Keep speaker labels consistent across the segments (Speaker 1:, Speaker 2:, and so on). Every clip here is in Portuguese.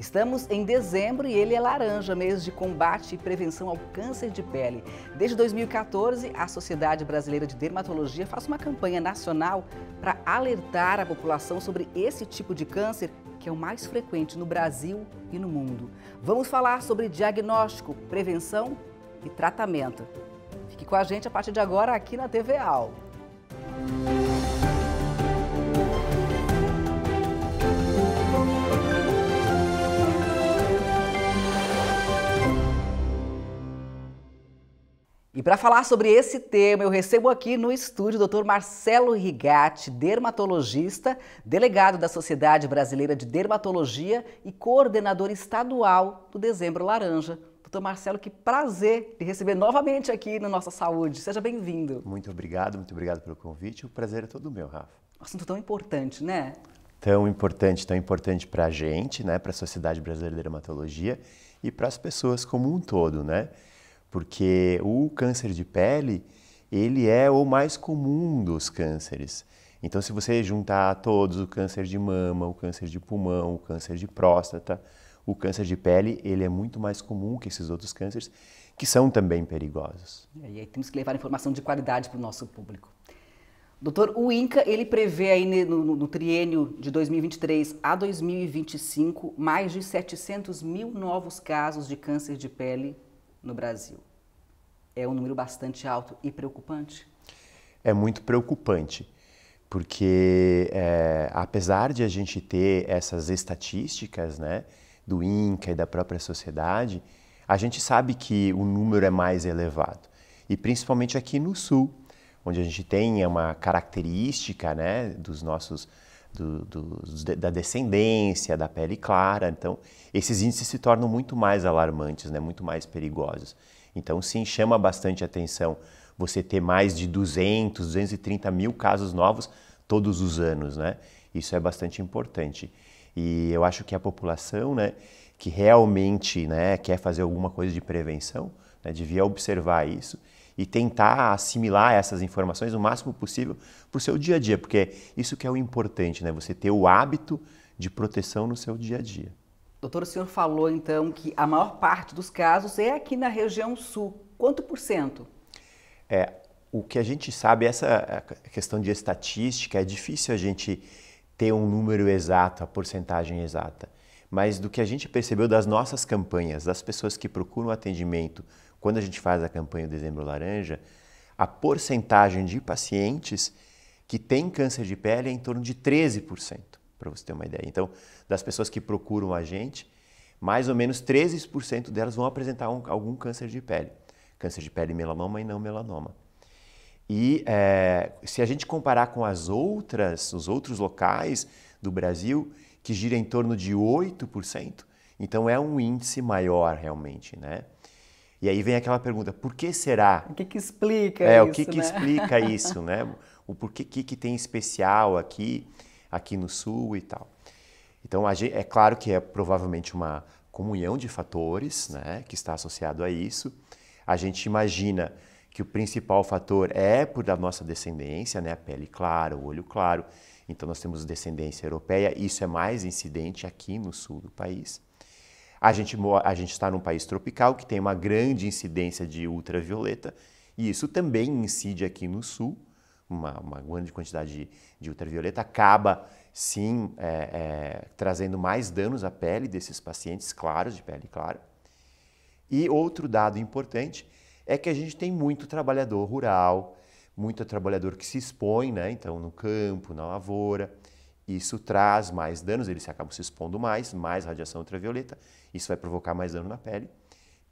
Speaker 1: Estamos em dezembro e ele é laranja, mês de combate e prevenção ao câncer de pele. Desde 2014, a Sociedade Brasileira de Dermatologia faz uma campanha nacional para alertar a população sobre esse tipo de câncer que é o mais frequente no Brasil e no mundo. Vamos falar sobre diagnóstico, prevenção e tratamento. Fique com a gente a partir de agora aqui na TV Al. E para falar sobre esse tema, eu recebo aqui no estúdio o Dr. Marcelo Rigatti, dermatologista, delegado da Sociedade Brasileira de Dermatologia e coordenador estadual do Dezembro Laranja. Doutor Marcelo, que prazer de receber novamente aqui na Nossa Saúde. Seja bem-vindo.
Speaker 2: Muito obrigado, muito obrigado pelo convite. O prazer é todo meu, Rafa.
Speaker 1: Assunto tão importante, né?
Speaker 2: Tão importante, tão importante para a gente, né? Para a Sociedade Brasileira de Dermatologia e para as pessoas como um todo, né? porque o câncer de pele ele é o mais comum dos cânceres. Então, se você juntar todos o câncer de mama, o câncer de pulmão, o câncer de próstata, o câncer de pele, ele é muito mais comum que esses outros cânceres, que são também perigosos.
Speaker 1: E aí temos que levar informação de qualidade para o nosso público. Doutor, o INCA, ele prevê aí no, no triênio de 2023 a 2025 mais de 700 mil novos casos de câncer de pele no Brasil. É um número bastante alto e preocupante?
Speaker 2: É muito preocupante, porque é, apesar de a gente ter essas estatísticas né, do INCA e da própria sociedade, a gente sabe que o número é mais elevado. E principalmente aqui no Sul, onde a gente tem é uma característica né, dos nossos do, do, da descendência, da pele clara. Então, esses índices se tornam muito mais alarmantes, né? muito mais perigosos. Então, sim, chama bastante atenção você ter mais de 200, 230 mil casos novos todos os anos. Né? Isso é bastante importante. E eu acho que a população né, que realmente né, quer fazer alguma coisa de prevenção né, devia observar isso e tentar assimilar essas informações o máximo possível para o seu dia a dia, porque isso que é o importante, né? Você ter o hábito de proteção no seu dia a dia.
Speaker 1: Doutor, o senhor falou então que a maior parte dos casos é aqui na região sul. Quanto por cento?
Speaker 2: É, o que a gente sabe, essa questão de estatística, é difícil a gente ter um número exato, a porcentagem exata. Mas do que a gente percebeu das nossas campanhas, das pessoas que procuram atendimento quando a gente faz a campanha Dezembro Laranja, a porcentagem de pacientes que têm câncer de pele é em torno de 13%, para você ter uma ideia. Então, das pessoas que procuram a gente, mais ou menos 13% delas vão apresentar um, algum câncer de pele. Câncer de pele melanoma e não melanoma. E é, se a gente comparar com as outras, os outros locais do Brasil, que gira em torno de 8%, então é um índice maior realmente, né? E aí vem aquela pergunta, por que será? O
Speaker 1: que, que explica é, isso? É, o que, né? que explica isso,
Speaker 2: né? O porquê que, que tem especial aqui, aqui no sul e tal. Então, é claro que é provavelmente uma comunhão de fatores né, que está associado a isso. A gente imagina que o principal fator é por da nossa descendência, né, a pele clara, o olho claro. Então, nós temos descendência europeia, isso é mais incidente aqui no sul do país. A gente, a gente está num país tropical que tem uma grande incidência de ultravioleta, e isso também incide aqui no sul. Uma, uma grande quantidade de, de ultravioleta acaba, sim, é, é, trazendo mais danos à pele desses pacientes claros, de pele clara. E outro dado importante é que a gente tem muito trabalhador rural, muito trabalhador que se expõe, né? então no campo, na lavoura. Isso traz mais danos, eles acabam se expondo mais, mais radiação ultravioleta, isso vai provocar mais dano na pele.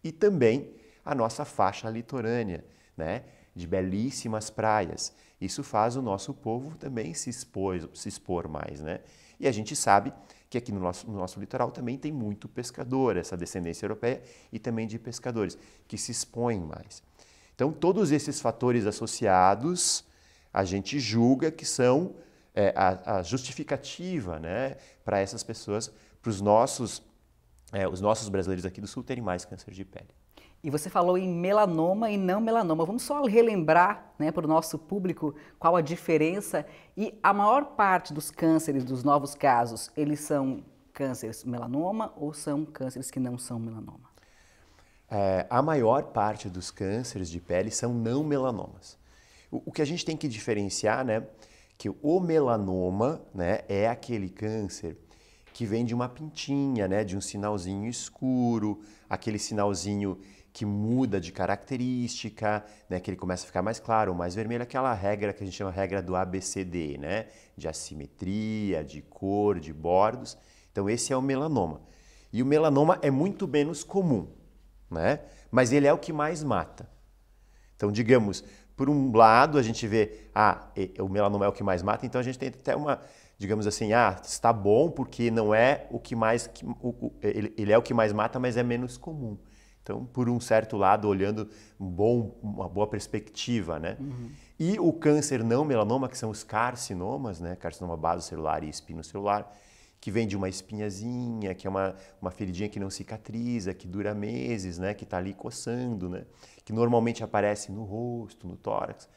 Speaker 2: E também a nossa faixa litorânea, né? de belíssimas praias. Isso faz o nosso povo também se expor, se expor mais. Né? E a gente sabe que aqui no nosso, no nosso litoral também tem muito pescador, essa descendência europeia, e também de pescadores, que se expõem mais. Então, todos esses fatores associados, a gente julga que são é, a, a, justificativa né, para essas pessoas, para os nossos, é, os nossos brasileiros aqui do Sul terem mais câncer de pele.
Speaker 1: E você falou em melanoma e não melanoma. Vamos só relembrar né, para o nosso público qual a diferença. E a maior parte dos cânceres, dos novos casos, eles são cânceres melanoma ou são cânceres que não são melanoma?
Speaker 2: É, a maior parte dos cânceres de pele são não melanomas. O, o que a gente tem que diferenciar né, que o melanoma né, é aquele câncer que vem de uma pintinha, né, de um sinalzinho escuro, aquele sinalzinho que muda de característica, né, que ele começa a ficar mais claro, mais vermelho, aquela regra que a gente chama regra do ABCD, né, de assimetria, de cor, de bordos. Então esse é o melanoma. E o melanoma é muito menos comum, né? Mas ele é o que mais mata. Então, digamos, por um lado, a gente vê, ah, o melanoma é o que mais mata, então a gente tem até uma, digamos assim, ah, está bom porque não é o que mais, o, ele, ele é o que mais mata, mas é menos comum. Então, por um certo lado, olhando um bom, uma boa perspectiva, né? Uhum. E o câncer não melanoma, que são os carcinomas, né? Carcinoma basocelular e espinocelular, que vem de uma espinhazinha, que é uma, uma feridinha que não cicatriza, que dura meses, né? Que está ali coçando, né? que normalmente aparece no rosto, no tórax.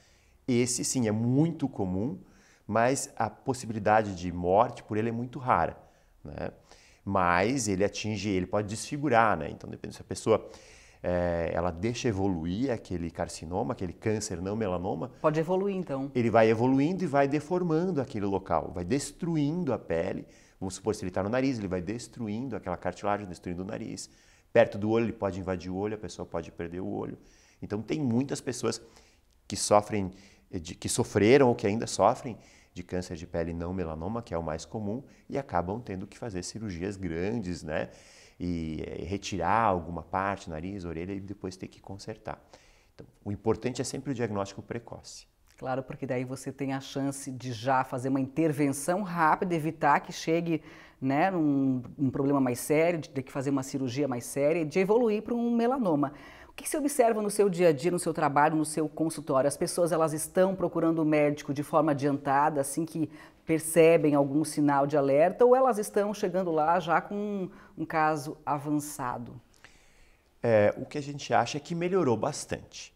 Speaker 2: Esse sim é muito comum, mas a possibilidade de morte por ele é muito rara, né? Mas ele atinge, ele pode desfigurar, né? Então depende se a pessoa é, ela deixa evoluir aquele carcinoma, aquele câncer não melanoma.
Speaker 1: Pode evoluir então.
Speaker 2: Ele vai evoluindo e vai deformando aquele local, vai destruindo a pele. Vamos supor, se ele está no nariz, ele vai destruindo aquela cartilagem, destruindo o nariz. Perto do olho, ele pode invadir o olho, a pessoa pode perder o olho. Então tem muitas pessoas que sofrem, eh, de, que sofreram ou que ainda sofrem de câncer de pele não melanoma, que é o mais comum, e acabam tendo que fazer cirurgias grandes, né? E, e eh, retirar alguma parte, nariz, orelha, e depois ter que consertar. Então, o importante é sempre o diagnóstico precoce.
Speaker 1: Claro, porque daí você tem a chance de já fazer uma intervenção rápida, evitar que chegue né, num, num problema mais sério, de ter que fazer uma cirurgia mais séria, de evoluir para um melanoma. O que você observa no seu dia a dia, no seu trabalho, no seu consultório? As pessoas elas estão procurando o médico de forma adiantada, assim que percebem algum sinal de alerta, ou elas estão chegando lá já com um, um caso avançado?
Speaker 2: É, o que a gente acha é que melhorou bastante.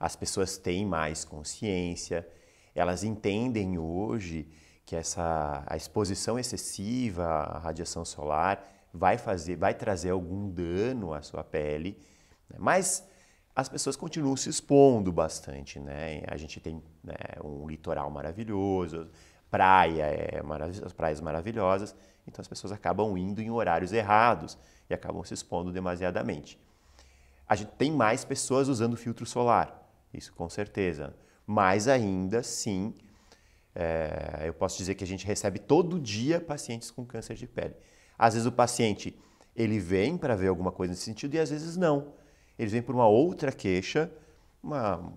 Speaker 2: As pessoas têm mais consciência, elas entendem hoje que essa a exposição excessiva à radiação solar vai fazer, vai trazer algum dano à sua pele né? Mas as pessoas continuam se expondo bastante, né? A gente tem né, um litoral maravilhoso, praia, é praias maravilhosas, então as pessoas acabam indo em horários errados e acabam se expondo demasiadamente. A gente tem mais pessoas usando filtro solar, isso com certeza. Mas ainda sim, é, eh, eu posso dizer que a gente recebe todo dia pacientes com câncer de pele. Às vezes o paciente ele vem para ver alguma coisa nesse sentido e às vezes não eles vêm por uma outra queixa, uma,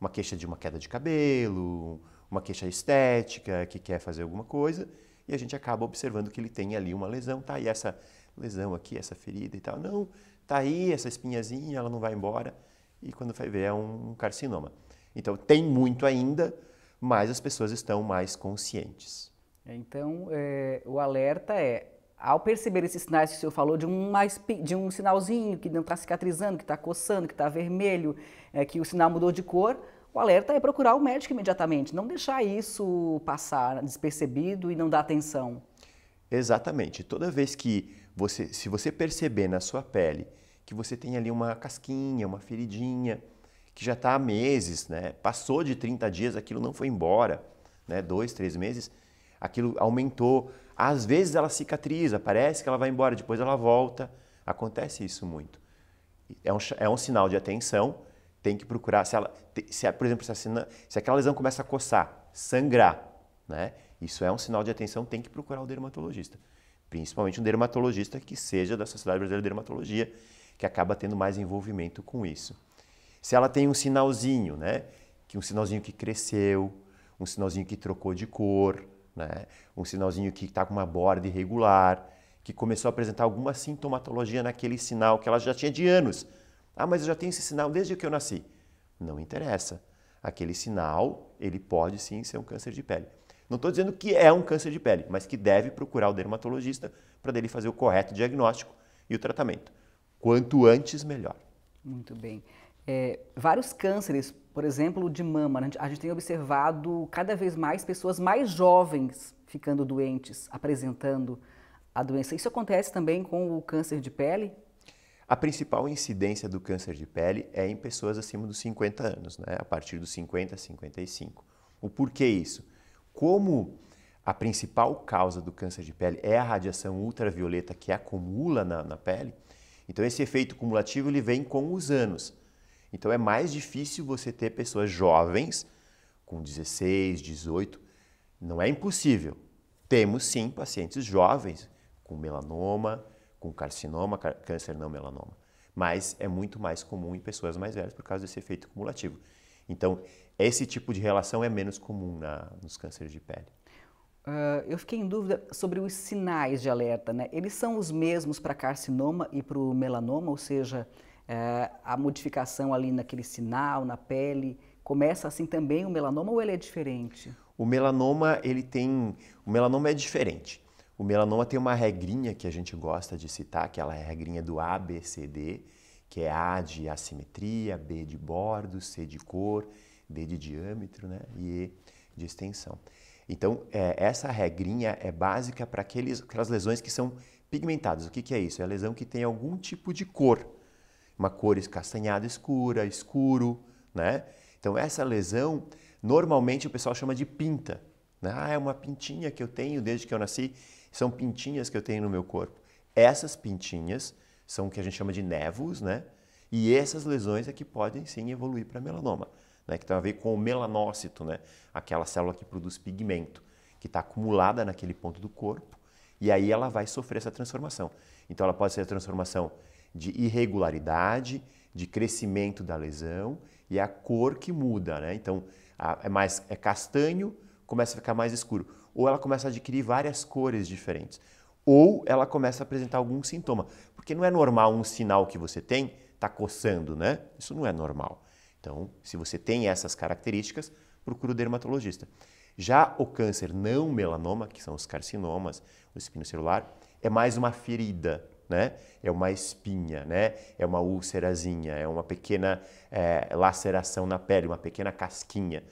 Speaker 2: uma queixa de uma queda de cabelo, uma queixa estética, que quer fazer alguma coisa, e a gente acaba observando que ele tem ali uma lesão, tá aí essa lesão aqui, essa ferida e tal. Não, tá aí essa espinhazinha, ela não vai embora, e quando vai ver é um carcinoma. Então tem muito ainda, mas as pessoas estão mais conscientes.
Speaker 1: É, então, é, o alerta é ao perceber esses sinais que o senhor falou, de, mais de um sinalzinho que não está cicatrizando, que está coçando, que está vermelho, é, que o sinal mudou de cor, o alerta é procurar o médico imediatamente, não deixar isso passar despercebido e não dar atenção.
Speaker 2: Exatamente. Toda vez que você, se você perceber na sua pele que você tem ali uma casquinha, uma feridinha, que já está há meses, né? passou de 30 dias, aquilo não foi embora, né? dois, três meses, aquilo aumentou, às vezes ela cicatriza, parece que ela vai embora, depois ela volta. Acontece isso muito. É um, é um sinal de atenção, tem que procurar. Se, ela, se é, por exemplo, se, a, se aquela lesão começa a coçar, sangrar, né? Isso é um sinal de atenção, tem que procurar o dermatologista. Principalmente um dermatologista que seja da Sociedade Brasileira de Dermatologia, que acaba tendo mais envolvimento com isso. Se ela tem um sinalzinho, né? Que um sinalzinho que cresceu, um sinalzinho que trocou de cor, né? um sinalzinho que está com uma borda irregular, que começou a apresentar alguma sintomatologia naquele sinal que ela já tinha de anos. Ah, mas eu já tenho esse sinal desde que eu nasci. Não interessa. Aquele sinal, ele pode sim ser um câncer de pele. Não estou dizendo que é um câncer de pele, mas que deve procurar o dermatologista para dele fazer o correto diagnóstico e o tratamento. Quanto antes, melhor.
Speaker 1: Muito bem. É, vários cânceres por exemplo, de mama. Né? A gente tem observado cada vez mais pessoas mais jovens ficando doentes, apresentando a doença. Isso acontece também com o câncer de pele?
Speaker 2: A principal incidência do câncer de pele é em pessoas acima dos 50 anos, né? a partir dos 50 a 55. O porquê isso? Como a principal causa do câncer de pele é a radiação ultravioleta que acumula na, na pele, então esse efeito cumulativo ele vem com os anos. Então é mais difícil você ter pessoas jovens, com 16, 18. Não é impossível. Temos sim pacientes jovens com melanoma, com carcinoma, câncer não melanoma. Mas é muito mais comum em pessoas mais velhas por causa desse efeito cumulativo. Então, esse tipo de relação é menos comum na, nos cânceres de pele.
Speaker 1: Uh, eu fiquei em dúvida sobre os sinais de alerta, né? Eles são os mesmos para carcinoma e para o melanoma, ou seja, é, a modificação ali naquele sinal, na pele, começa assim também o melanoma ou ele é diferente?
Speaker 2: O melanoma, ele tem... O melanoma é diferente. O melanoma tem uma regrinha que a gente gosta de citar, é aquela regrinha do ABCD, que é A de assimetria, B de bordo, C de cor, D de diâmetro né? e E de extensão. Então, é, essa regrinha é básica para aquelas lesões que são pigmentadas. O que, que é isso? É a lesão que tem algum tipo de cor uma cor escastanhada escura, escuro, né? Então essa lesão normalmente o pessoal chama de pinta. Né? Ah, é uma pintinha que eu tenho desde que eu nasci, são pintinhas que eu tenho no meu corpo. Essas pintinhas são o que a gente chama de nevos, né? E essas lesões é que podem sim evoluir para melanoma, né? que tem a ver com o melanócito, né? aquela célula que produz pigmento, que está acumulada naquele ponto do corpo, e aí ela vai sofrer essa transformação. Então ela pode ser a transformação de irregularidade, de crescimento da lesão e a cor que muda, né? Então, a, é mais é castanho, começa a ficar mais escuro, ou ela começa a adquirir várias cores diferentes, ou ela começa a apresentar algum sintoma, porque não é normal um sinal que você tem tá coçando, né? Isso não é normal. Então, se você tem essas características, procura o dermatologista. Já o câncer não melanoma, que são os carcinomas, o espino celular, é mais uma ferida, né? É uma espinha, né? É uma úlcerazinha, é uma pequena é, laceração na pele, uma pequena casquinha.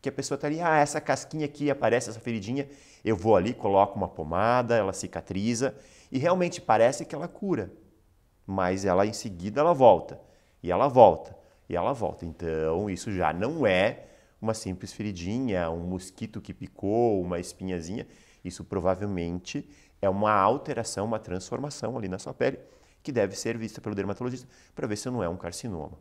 Speaker 2: Que a pessoa está ali, ah, essa casquinha aqui aparece, essa feridinha, eu vou ali, coloco uma pomada, ela cicatriza e realmente parece que ela cura, mas ela em seguida ela volta e ela volta e ela volta. Então isso já não é uma simples feridinha, um mosquito que picou, uma espinhazinha. Isso provavelmente é uma alteração, uma transformação ali na sua pele que deve ser vista pelo dermatologista para ver se não é um carcinoma.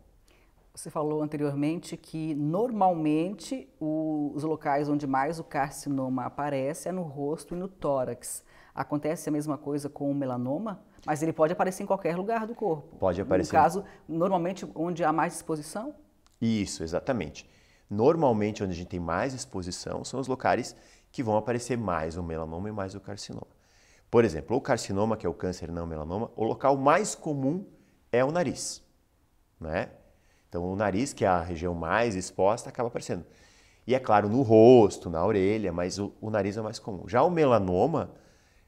Speaker 1: Você falou anteriormente que normalmente os locais onde mais o carcinoma aparece é no rosto e no tórax. Acontece a mesma coisa com o melanoma, mas ele pode aparecer em qualquer lugar do corpo.
Speaker 2: Pode aparecer. No caso,
Speaker 1: normalmente onde há mais exposição?
Speaker 2: Isso, exatamente. Normalmente onde a gente tem mais exposição são os locais que vão aparecer mais o melanoma e mais o carcinoma. Por exemplo, o carcinoma, que é o câncer não melanoma, o local mais comum é o nariz. Né? Então, o nariz, que é a região mais exposta, acaba aparecendo. E é claro, no rosto, na orelha, mas o, o nariz é mais comum. Já o melanoma,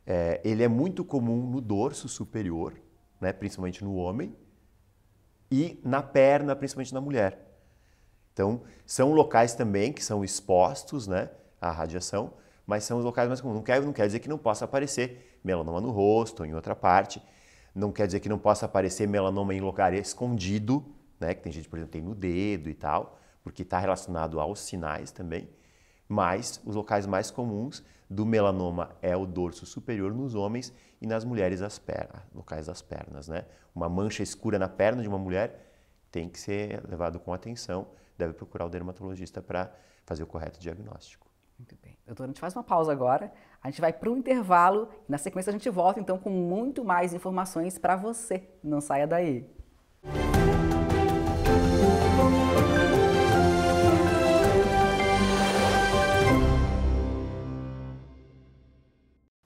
Speaker 2: é, ele é muito comum no dorso superior, né? principalmente no homem, e na perna, principalmente na mulher. Então, são locais também que são expostos né, à radiação, mas são os locais mais comuns. Não quer, não quer dizer que não possa aparecer melanoma no rosto ou em outra parte, não quer dizer que não possa aparecer melanoma em lugar escondido, né? Que tem gente, por exemplo, tem no dedo e tal, porque está relacionado aos sinais também. Mas os locais mais comuns do melanoma é o dorso superior nos homens e nas mulheres as pernas, locais das pernas, né? Uma mancha escura na perna de uma mulher tem que ser levado com atenção, deve procurar o dermatologista para fazer o correto diagnóstico.
Speaker 1: Muito bem. Doutora, a gente faz uma pausa agora, a gente vai para um intervalo e na sequência a gente volta então com muito mais informações para você. Não saia daí.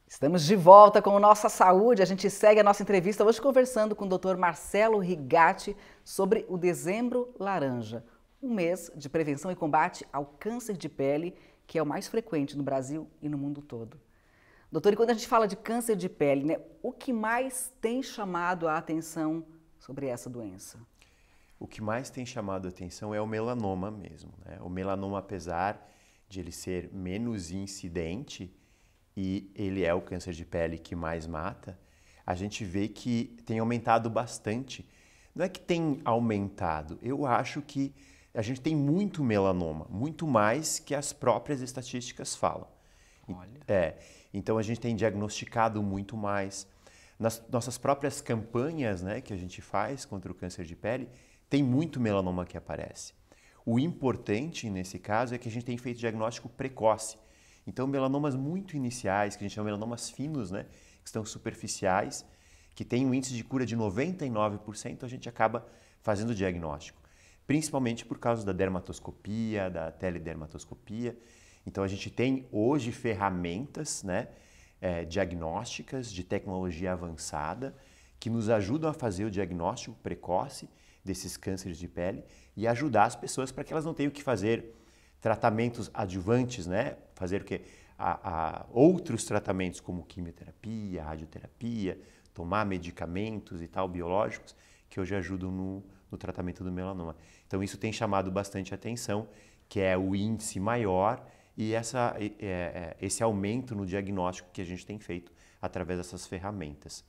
Speaker 1: Estamos de volta com Nossa Saúde. A gente segue a nossa entrevista hoje conversando com o Dr. Marcelo Rigatti sobre o Dezembro Laranja, um mês de prevenção e combate ao câncer de pele que é o mais frequente no Brasil e no mundo todo. Doutor, e quando a gente fala de câncer de pele, né, o que mais tem chamado a atenção sobre essa doença?
Speaker 2: O que mais tem chamado a atenção é o melanoma mesmo. Né? O melanoma, apesar de ele ser menos incidente e ele é o câncer de pele que mais mata, a gente vê que tem aumentado bastante. Não é que tem aumentado, eu acho que a gente tem muito melanoma, muito mais que as próprias estatísticas falam. Olha. É, então a gente tem diagnosticado muito mais. Nas nossas próprias campanhas né, que a gente faz contra o câncer de pele, tem muito melanoma que aparece. O importante nesse caso é que a gente tem feito diagnóstico precoce. Então, melanomas muito iniciais, que a gente chama de melanomas finos, né, que estão superficiais, que tem um índice de cura de 99%, a gente acaba fazendo o diagnóstico principalmente por causa da dermatoscopia, da teledermatoscopia. Então a gente tem hoje ferramentas né, é, diagnósticas de tecnologia avançada que nos ajudam a fazer o diagnóstico precoce desses cânceres de pele e ajudar as pessoas para que elas não tenham que fazer tratamentos adjuvantes, né? Fazer o quê? A, a outros tratamentos como quimioterapia, radioterapia, tomar medicamentos e tal biológicos que hoje ajudam no no tratamento do melanoma. Então, isso tem chamado bastante atenção, que é o índice maior e essa, é, é, esse aumento no diagnóstico que a gente tem feito através dessas ferramentas.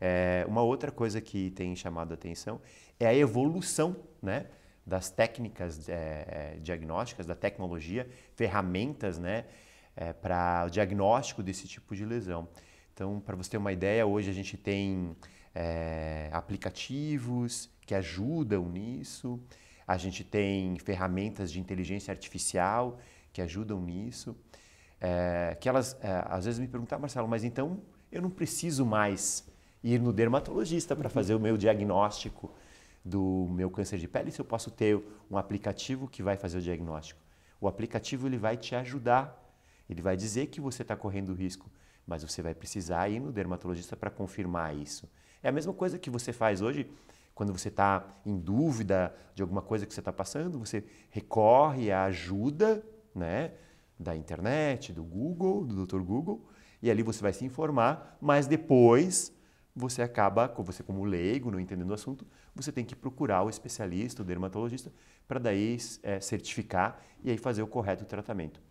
Speaker 2: É, uma outra coisa que tem chamado atenção é a evolução né, das técnicas é, é diagnósticas, da tecnologia, ferramentas né, é, para o diagnóstico desse tipo de lesão. Então, para você ter uma ideia, hoje a gente tem é, aplicativos que ajudam nisso, a gente tem ferramentas de inteligência artificial que ajudam nisso. É, que elas é, às vezes me perguntam, ah, Marcelo, mas então eu não preciso mais ir no dermatologista para uhum. fazer o meu diagnóstico do meu câncer de pele, se eu posso ter um aplicativo que vai fazer o diagnóstico. O aplicativo ele vai te ajudar, ele vai dizer que você está correndo risco, mas você vai precisar ir no dermatologista para confirmar isso. É a mesma coisa que você faz hoje quando você está em dúvida de alguma coisa que você está passando, você recorre à ajuda né, da internet, do Google, do Dr. Google, e ali você vai se informar, mas depois você acaba, você como leigo, não entendendo o assunto, você tem que procurar o especialista, o dermatologista, para daí é, certificar e aí fazer o correto tratamento.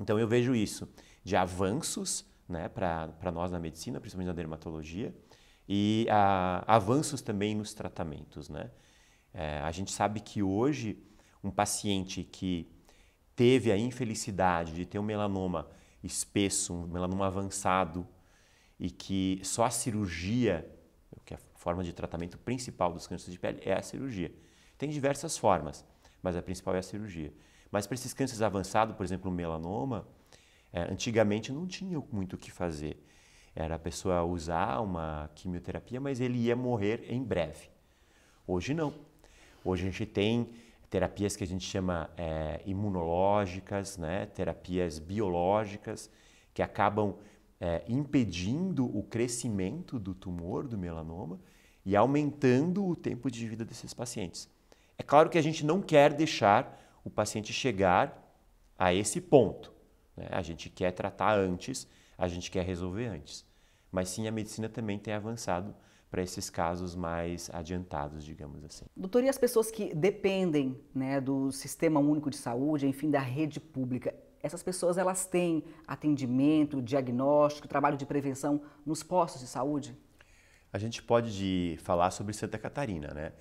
Speaker 2: Então eu vejo isso de avanços né, para nós na medicina, principalmente na dermatologia, e a, ah, avanços também nos tratamentos. Né? É, a gente sabe que hoje um paciente que teve a infelicidade de ter um melanoma espesso, um melanoma avançado, e que só a cirurgia, que é a forma de tratamento principal dos cânceres de pele, é a cirurgia. Tem diversas formas, mas a principal é a cirurgia. Mas para esses cânceres avançados, por exemplo, o melanoma, é, antigamente não tinha muito o que fazer era a pessoa usar uma quimioterapia, mas ele ia morrer em breve. Hoje não. Hoje a gente tem terapias que a gente chama é, imunológicas, né? terapias biológicas, que acabam é, impedindo o crescimento do tumor, do melanoma, e aumentando o tempo de vida desses pacientes. É claro que a gente não quer deixar o paciente chegar a esse ponto. Né? A gente quer tratar antes, a gente quer resolver antes mas sim a medicina também tem avançado para esses casos mais adiantados, digamos assim.
Speaker 1: Doutor, e as pessoas que dependem né, do Sistema Único de Saúde, enfim, da rede pública, essas pessoas elas têm atendimento, diagnóstico, trabalho de prevenção nos postos de saúde?
Speaker 2: A gente pode falar sobre Santa Catarina, né?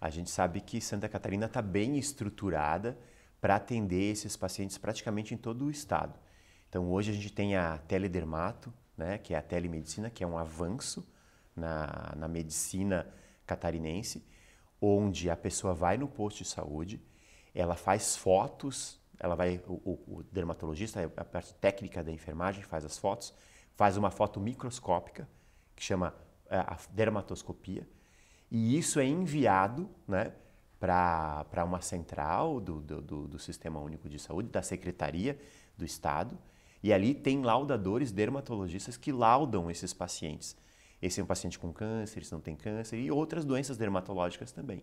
Speaker 2: A gente sabe que Santa Catarina está bem estruturada para atender esses pacientes praticamente em todo o estado. Então hoje a gente tem a Teledermato, né, que é a telemedicina, que é um avanço na, na medicina catarinense, onde a pessoa vai no posto de saúde, ela faz fotos, ela vai, o, o, dermatologista, a parte técnica da enfermagem faz as fotos, faz uma foto microscópica, que chama é, a dermatoscopia, e isso é enviado né, para uma central do, do, do Sistema Único de Saúde, da Secretaria do Estado, e ali tem laudadores, dermatologistas que laudam esses pacientes. Esse é um paciente com câncer, esse não tem câncer e outras doenças dermatológicas também.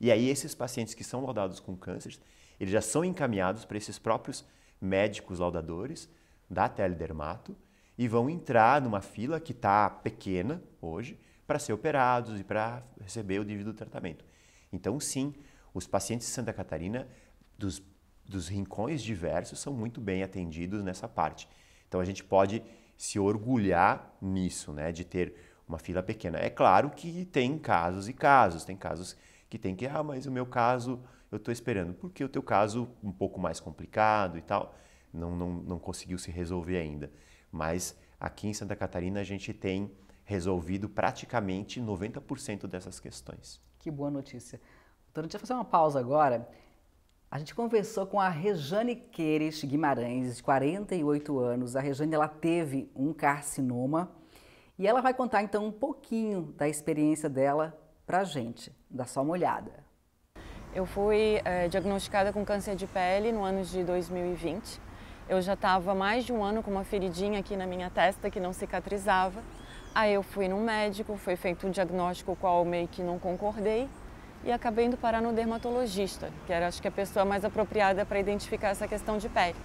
Speaker 2: E aí esses pacientes que são laudados com câncer, eles já são encaminhados para esses próprios médicos laudadores da teledermato e vão entrar numa fila que está pequena hoje para ser operados e para receber o devido tratamento. Então sim, os pacientes de Santa Catarina, dos dos rincões diversos são muito bem atendidos nessa parte. Então a gente pode se orgulhar nisso, né, de ter uma fila pequena. É claro que tem casos e casos, tem casos que tem que, ah, mas o meu caso eu estou esperando, porque o teu caso um pouco mais complicado e tal, não, não, não conseguiu se resolver ainda. Mas aqui em Santa Catarina a gente tem resolvido praticamente 90% dessas questões.
Speaker 1: Que boa notícia. Doutor, deixa eu fazer uma pausa agora a gente conversou com a Rejane Queires Guimarães, de 48 anos. A Rejane ela teve um carcinoma e ela vai contar então um pouquinho da experiência dela para a gente. Dá só uma olhada.
Speaker 3: Eu fui é, diagnosticada com câncer de pele no ano de 2020. Eu já estava mais de um ano com uma feridinha aqui na minha testa que não cicatrizava. Aí eu fui num médico, foi feito um diagnóstico com o qual meio que não concordei e acabei indo parar no dermatologista, que era acho que a pessoa mais apropriada para identificar essa questão de pele.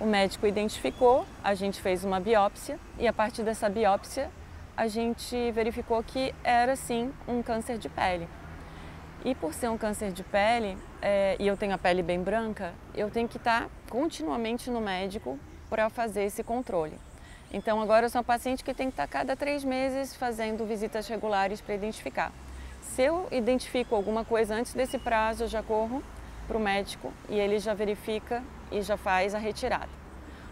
Speaker 3: O médico identificou, a gente fez uma biópsia e a partir dessa biópsia a gente verificou que era sim um câncer de pele. E por ser um câncer de pele, é, e eu tenho a pele bem branca, eu tenho que estar tá continuamente no médico para fazer esse controle. Então agora eu sou uma paciente que tem que estar tá cada três meses fazendo visitas regulares para identificar. Se eu identifico alguma coisa antes desse prazo, eu já corro para o médico e ele já verifica e já faz a retirada.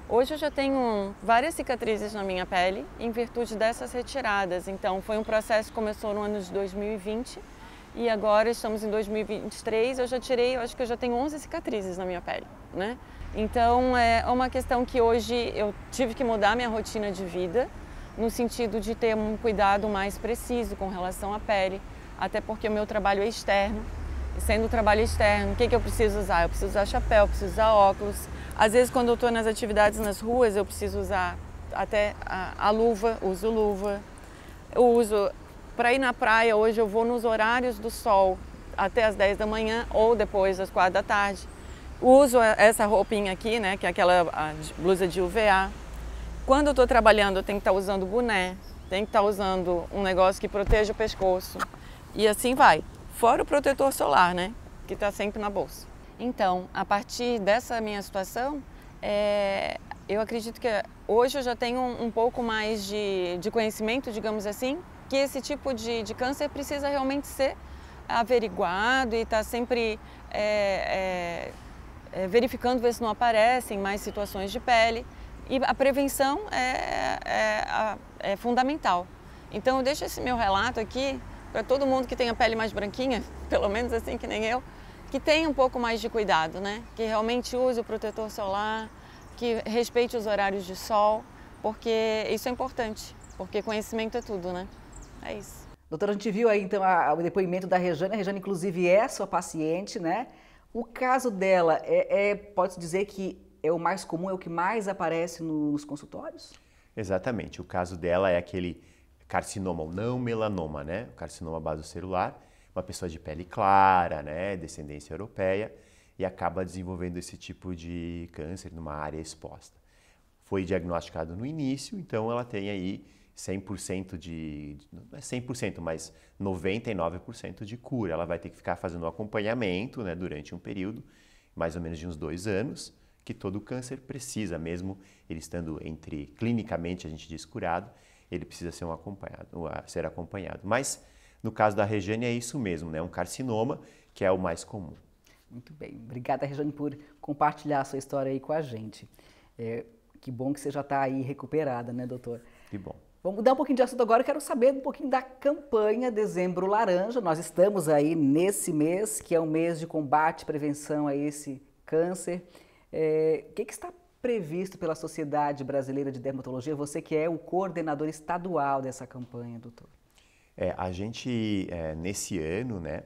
Speaker 3: Hoje eu já tenho várias cicatrizes na minha pele em virtude dessas retiradas. Então foi um processo que começou no ano de 2020 e agora estamos em 2023. Eu já tirei, eu acho que eu já tenho 11 cicatrizes na minha pele, né? Então é uma questão que hoje eu tive que mudar minha rotina de vida no sentido de ter um cuidado mais preciso com relação à pele até porque o meu trabalho é externo. E sendo um trabalho externo, o que, que eu preciso usar? Eu preciso usar chapéu, preciso usar óculos. Às vezes, quando eu estou nas atividades nas ruas, eu preciso usar até a, a luva, uso luva. Eu uso, para ir na praia, hoje eu vou nos horários do sol, até as 10 da manhã ou depois das 4 da tarde. Uso essa roupinha aqui, né, que é aquela blusa de UVA. Quando eu estou trabalhando, eu tenho que estar tá usando boné, tenho que estar tá usando um negócio que proteja o pescoço. E assim vai. Fora o protetor solar, né? Que está sempre na bolsa. Então, a partir dessa minha situação, é, eu acredito que hoje eu já tenho um, pouco mais de, de, conhecimento, digamos assim, que esse tipo de, de câncer precisa realmente ser averiguado e está sempre é, é, é, verificando ver se não aparecem mais situações de pele. E a prevenção é, é, é fundamental. Então, eu deixo esse meu relato aqui para todo mundo que tem a pele mais branquinha, pelo menos assim que nem eu, que tenha um pouco mais de cuidado, né? Que realmente use o protetor solar, que respeite os horários de sol, porque isso é importante, porque conhecimento é tudo, né? É isso.
Speaker 1: Doutora, a gente viu aí então a, o depoimento da Rejane. A Rejane, inclusive, é sua paciente, né? O caso dela é, é pode-se dizer que é o mais comum, é o que mais aparece nos consultórios?
Speaker 2: Exatamente. O caso dela é aquele carcinoma ou não melanoma, né? Carcinoma basocelular, uma pessoa de pele clara, né? Descendência europeia e acaba desenvolvendo esse tipo de câncer numa área exposta. Foi diagnosticado no início, então ela tem aí 100% de. Não é 100%, mas 99% de cura. Ela vai ter que ficar fazendo um acompanhamento né, durante um período, mais ou menos de uns dois anos, que todo câncer precisa, mesmo ele estando entre clinicamente, a gente diz curado, ele precisa ser, um acompanhado, ser acompanhado. Mas no caso da Rejane é isso mesmo, né? Um carcinoma que é o mais comum.
Speaker 1: Muito bem. Obrigada, Rejane, por compartilhar a sua história aí com a gente. É, que bom que você já está aí recuperada, né, doutor? Que bom. Vamos mudar um pouquinho de assunto agora. Eu quero saber um pouquinho da campanha Dezembro Laranja. Nós estamos aí nesse mês, que é um mês de combate e prevenção a esse câncer. É, o que, que está previsto pela Sociedade Brasileira de Dermatologia? Você que é o coordenador estadual dessa campanha, doutor.
Speaker 2: É, a gente, é, nesse ano, né,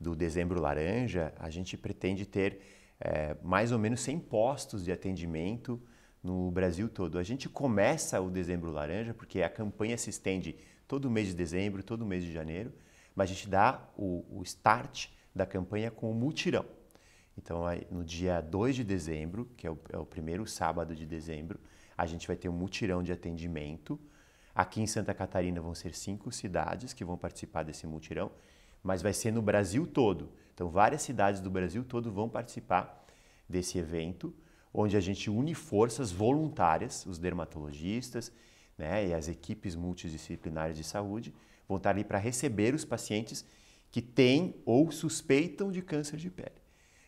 Speaker 2: do Dezembro Laranja, a gente pretende ter é, mais ou menos 100 postos de atendimento no Brasil todo. A gente começa o Dezembro Laranja, porque a campanha se estende todo mês de dezembro, todo mês de janeiro, mas a gente dá o, o start da campanha com o mutirão. Então, no dia 2 de dezembro, que é o, é o, primeiro sábado de dezembro, a gente vai ter um mutirão de atendimento. Aqui em Santa Catarina vão ser cinco cidades que vão participar desse mutirão, mas vai ser no Brasil todo. Então, várias cidades do Brasil todo vão participar desse evento, onde a gente une forças voluntárias, os dermatologistas né, e as equipes multidisciplinares de saúde, vão estar ali para receber os pacientes que têm ou suspeitam de câncer de pele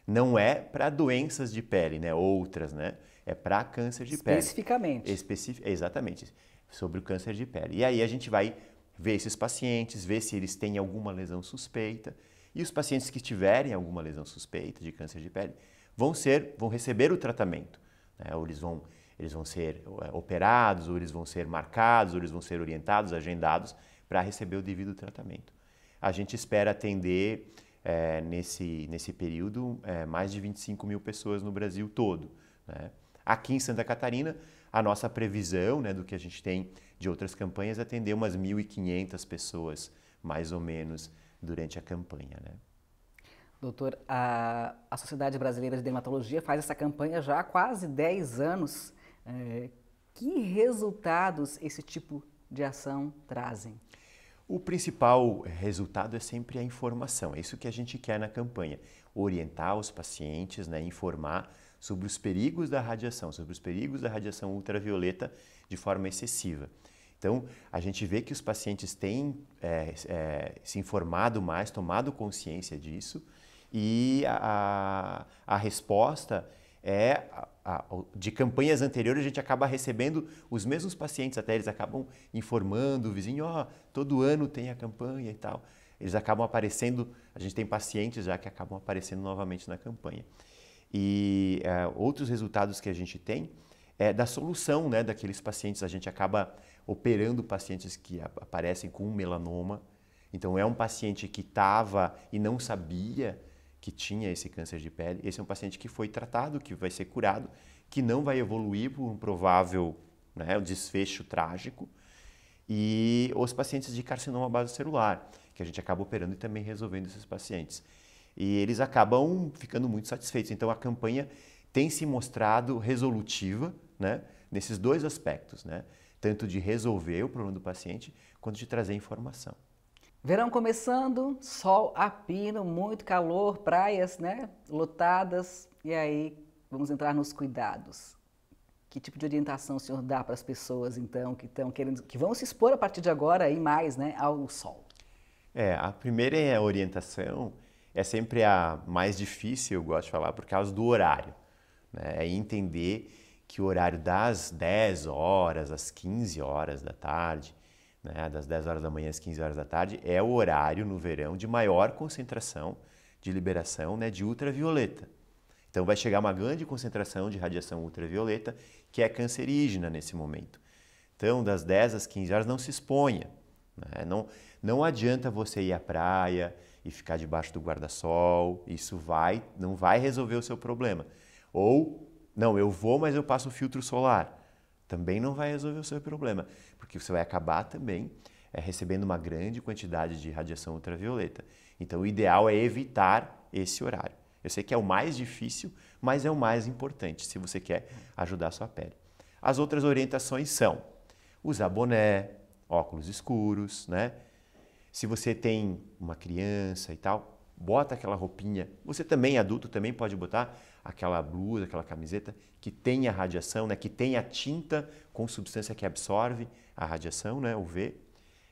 Speaker 2: não é para doenças de pele, né? Outras, né? É para câncer de Especificamente. pele. Especificamente. Exatamente, sobre o câncer de pele. E aí a gente vai ver esses pacientes, ver se eles têm alguma lesão suspeita. E os pacientes que tiverem alguma lesão suspeita de câncer de pele vão ser, vão receber o tratamento. Né? Ou eles vão, eles vão ser eh, operados, ou eles vão ser marcados, ou eles vão ser orientados, agendados para receber o devido tratamento. A gente espera atender é, nesse, nesse período é, mais de 25 mil pessoas no Brasil todo. Né? Aqui em Santa Catarina, a nossa previsão né, do que a gente tem de outras campanhas é atender umas 1.500 pessoas, mais ou menos, durante a campanha. Né?
Speaker 1: Doutor, a, a Sociedade Brasileira de Dermatologia faz essa campanha já há quase 10 anos. É, que resultados esse tipo de ação trazem?
Speaker 2: O principal resultado é sempre a informação, é isso que a gente quer na campanha: orientar os pacientes, né, informar sobre os perigos da radiação, sobre os perigos da radiação ultravioleta de forma excessiva. Então, a gente vê que os pacientes têm é, é, se informado mais, tomado consciência disso, e a, a resposta é a, a, de campanhas anteriores a gente acaba recebendo os mesmos pacientes, até eles acabam informando o vizinho, ó, oh, todo ano tem a campanha e tal. Eles acabam aparecendo, a gente tem pacientes já que acabam aparecendo novamente na campanha. E é, outros resultados que a gente tem é da solução né, daqueles pacientes. A gente acaba operando pacientes que aparecem com melanoma. Então, é um paciente que estava e não sabia que tinha esse câncer de pele. Esse é um paciente que foi tratado, que vai ser curado, que não vai evoluir por um provável né, desfecho trágico. E os pacientes de carcinoma celular, que a gente acaba operando e também resolvendo esses pacientes. E eles acabam ficando muito satisfeitos. Então a campanha tem se mostrado resolutiva né, nesses dois aspectos, né? tanto de resolver o problema do paciente quanto de trazer informação.
Speaker 1: Verão começando, sol a pino, muito calor, praias, né? Lotadas. E aí, vamos entrar nos cuidados. Que tipo de orientação o senhor dá para as pessoas, então, que estão querendo, que vão se expor a partir de agora e mais, né, ao sol?
Speaker 2: É, a primeira é orientação é sempre a mais difícil, eu gosto de falar, por causa do horário. Né? É entender que o horário das 10 horas às 15 horas da tarde né, das 10 horas da manhã às 15 horas da tarde, é o horário no verão de maior concentração de liberação né, de ultravioleta. Então vai chegar uma grande concentração de radiação ultravioleta que é cancerígena nesse momento. Então, das 10 às 15 horas, não se exponha. Né? Não, não adianta você ir à praia e ficar debaixo do guarda-sol, isso vai, não vai resolver o seu problema. Ou, não, eu vou, mas eu passo filtro solar também não vai resolver o seu problema, porque você vai acabar também é, recebendo uma grande quantidade de radiação ultravioleta. Então, o ideal é evitar esse horário. Eu sei que é o mais difícil, mas é o mais importante se você quer ajudar a sua pele. As outras orientações são usar boné, óculos escuros, né? Se você tem uma criança e tal, bota aquela roupinha. Você também, adulto, também pode botar aquela blusa, aquela camiseta que tenha radiação, né? que tenha tinta com substância que absorve a radiação, né? UV.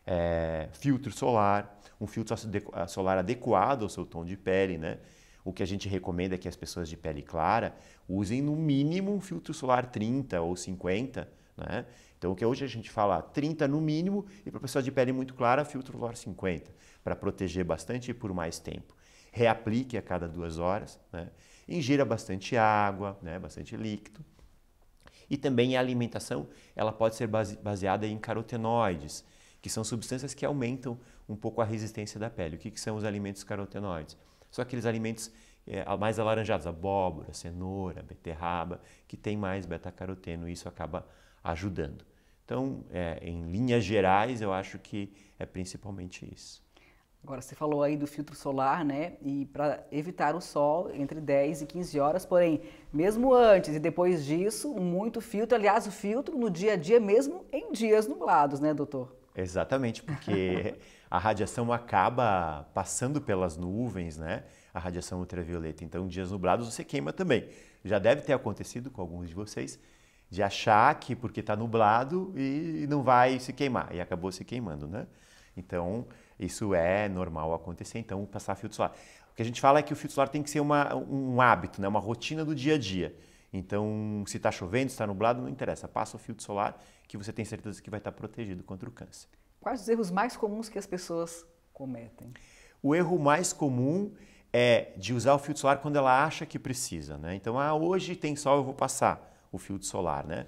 Speaker 2: É, filtro solar, um filtro ah, solar adequado ao seu tom de pele, né? O que a gente recomenda é que as pessoas de pele clara usem no mínimo um filtro solar 30 ou 50, né? Então, o que hoje a gente fala 30 no mínimo, e para pessoa de pele muito clara, filtro solar 50, para proteger bastante e por mais tempo reaplique a cada duas horas, né? ingira bastante água, né? bastante líquido. E também a alimentação ela pode ser baseada em carotenoides, que são substâncias que aumentam um pouco a resistência da pele. O que, que são os alimentos carotenoides? São aqueles alimentos é, mais alaranjados, abóbora, cenoura, beterraba, que tem mais beta-caroteno e isso acaba ajudando. Então, é, em linhas gerais, eu acho que é principalmente isso.
Speaker 1: Agora, você falou aí do filtro solar, né? E para evitar o sol entre 10 e 15 horas, porém, mesmo antes e depois disso, muito filtro. Aliás, o filtro no dia a dia, mesmo em dias nublados, né, doutor?
Speaker 2: Exatamente, porque a radiação acaba passando pelas nuvens, né? A radiação ultravioleta. Então, em dias nublados, você queima também. Já deve ter acontecido com alguns de vocês de achar que porque está nublado e não vai se queimar. E acabou se queimando, né? Então isso é normal acontecer, então passar filtro solar. O que a gente fala é que o filtro solar tem que ser uma, um hábito, né? uma rotina do dia a dia. Então, se está chovendo, se está nublado, não interessa. Passa o filtro solar que você tem certeza que vai estar tá protegido contra o câncer.
Speaker 1: Quais os erros mais comuns que as pessoas cometem?
Speaker 2: O erro mais comum é de usar o filtro solar quando ela acha que precisa, né? Então, ah, hoje tem sol, eu vou passar o filtro solar, né?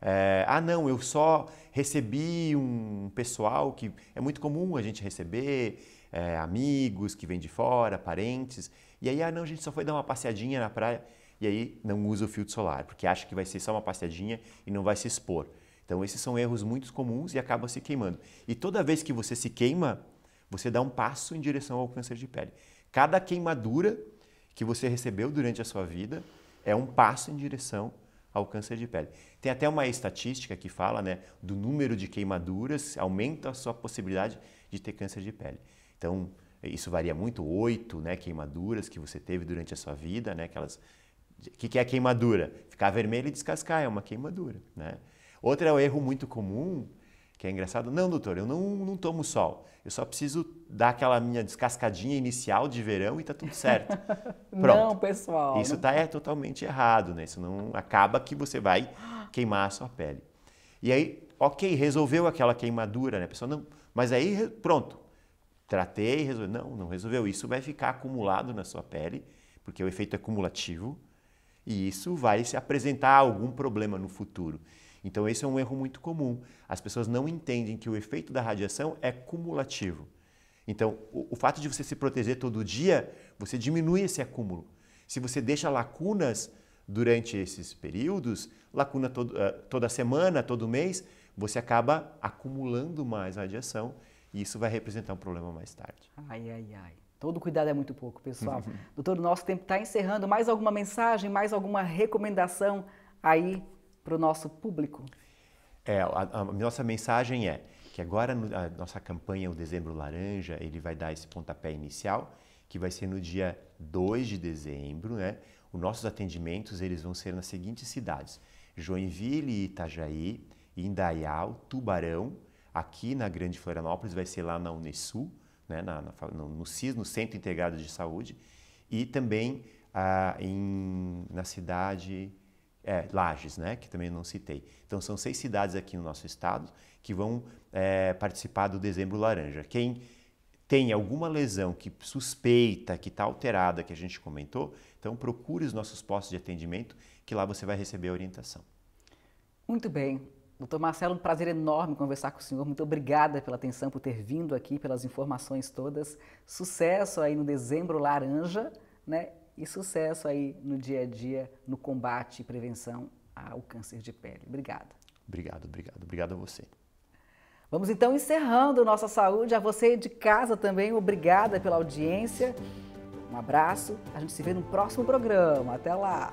Speaker 2: É, ah, não, eu só recebi um pessoal que é muito comum a gente receber, é, amigos que vêm de fora, parentes. E aí, ah, não, a gente só foi dar uma passeadinha na praia. E aí não usa o filtro solar, porque acha que vai ser só uma passeadinha e não vai se expor. Então, esses são erros muito comuns e acaba se queimando. E toda vez que você se queima, você dá um passo em direção ao câncer de pele. Cada queimadura que você recebeu durante a sua vida é um passo em direção ao câncer de pele. Tem até uma estatística que fala né, do número de queimaduras, aumenta a sua possibilidade de ter câncer de pele. Então, isso varia muito, oito né, queimaduras que você teve durante a sua vida, né, aquelas... O que, que é queimadura? Ficar vermelho e descascar é uma queimadura, né? Outro é o erro muito comum que é engraçado. Não, doutor, eu não, não tomo sol. Eu só preciso dar aquela minha descascadinha inicial de verão e tá tudo certo.
Speaker 1: Pronto. não, pessoal. Isso tá é
Speaker 2: totalmente errado, né? Isso não acaba que você vai queimar a sua pele. E aí, ok, resolveu aquela queimadura, né? pessoal não, mas aí pronto, tratei, resolveu. Não, não resolveu. Isso vai ficar acumulado na sua pele, porque o efeito é cumulativo, e isso vai se apresentar algum problema no futuro. Então, esse é um erro muito comum. As pessoas não entendem que o efeito da radiação é cumulativo. Então, o, o fato de você se proteger todo dia, você diminui esse acúmulo. Se você deixa lacunas durante esses períodos, lacuna todo, uh, toda semana, todo mês, você acaba acumulando mais radiação e isso vai representar um problema mais tarde.
Speaker 1: Ai, ai, ai. Todo cuidado é muito pouco, pessoal. Doutor, o nosso tempo está encerrando. Mais alguma mensagem, mais alguma recomendação aí para o nosso público?
Speaker 2: É, a, a, nossa mensagem é que agora a nossa campanha, o Dezembro Laranja, ele vai dar esse pontapé inicial, que vai ser no dia 2 de dezembro, né? Os nossos atendimentos, eles vão ser nas seguintes cidades, Joinville, Itajaí, Indaial, Tubarão, aqui na Grande Florianópolis, vai ser lá na Unesul, né? na, na, no, no CIS, no Centro Integrado de Saúde, e também ah, em, na cidade é, Lages, né, que também não citei. Então são seis cidades aqui no nosso estado que vão é, participar do Dezembro Laranja. Quem tem alguma lesão que suspeita que está alterada, que a gente comentou, então procure os nossos postos de atendimento, que lá você vai receber a orientação.
Speaker 1: Muito bem. Doutor Marcelo, um prazer enorme conversar com o senhor. Muito obrigada pela atenção, por ter vindo aqui, pelas informações todas. Sucesso aí no Dezembro Laranja, né? e sucesso aí no dia a dia no combate e prevenção ao câncer de pele. Obrigada.
Speaker 2: Obrigado, obrigado, obrigado a você.
Speaker 1: Vamos então encerrando nossa saúde. A você de casa também, obrigada pela audiência. Um abraço. A gente se vê no próximo programa. Até lá.